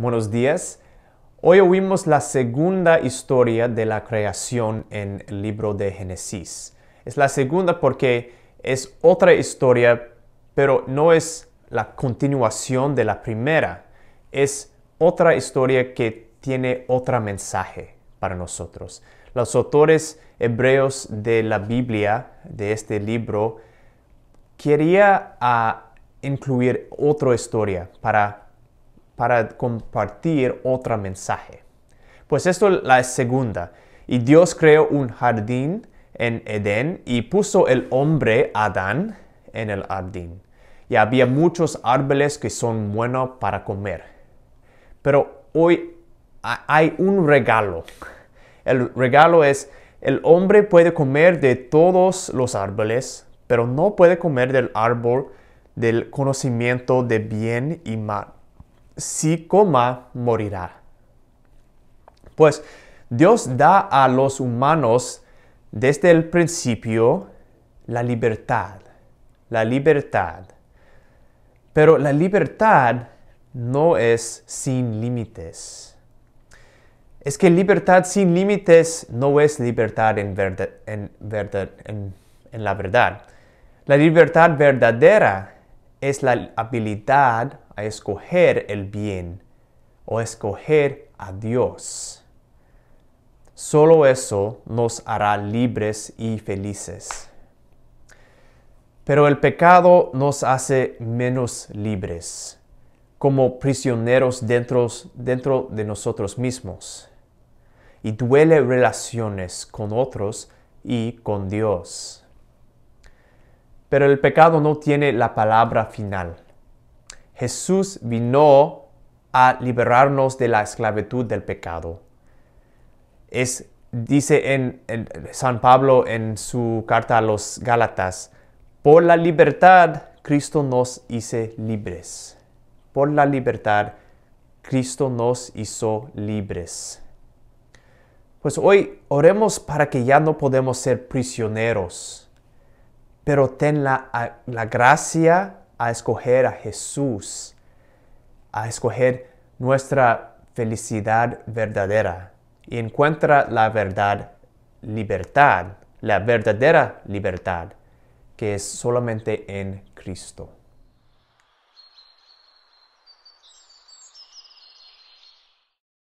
Buenos días. Hoy oímos la segunda historia de la creación en el libro de Génesis. Es la segunda porque es otra historia, pero no es la continuación de la primera. Es otra historia que tiene otro mensaje para nosotros. Los autores hebreos de la Biblia, de este libro, quería ah, incluir otra historia para para compartir otro mensaje. Pues esto es la segunda. Y Dios creó un jardín en Edén y puso el hombre Adán en el jardín. Y había muchos árboles que son buenos para comer. Pero hoy hay un regalo. El regalo es, el hombre puede comer de todos los árboles, pero no puede comer del árbol del conocimiento de bien y mal si coma morirá. Pues Dios da a los humanos desde el principio la libertad, la libertad. Pero la libertad no es sin límites. Es que libertad sin límites no es libertad en, en, en la verdad. La libertad verdadera es la habilidad a escoger el bien o escoger a Dios. Solo eso nos hará libres y felices. Pero el pecado nos hace menos libres, como prisioneros dentro, dentro de nosotros mismos. Y duele relaciones con otros y con Dios. Pero el pecado no tiene la palabra final Jesús vino a liberarnos de la esclavitud del pecado. Es, dice en, San Pablo en su carta a los Gálatas, por la libertad Cristo nos hizo libres. Por la libertad Cristo nos hizo libres. Pues hoy oremos para que ya no podemos ser prisioneros, pero ten la, la gracia a escoger a Jesús, a escoger nuestra felicidad verdadera y encuentra la verdad libertad, la verdadera libertad que es solamente en Cristo.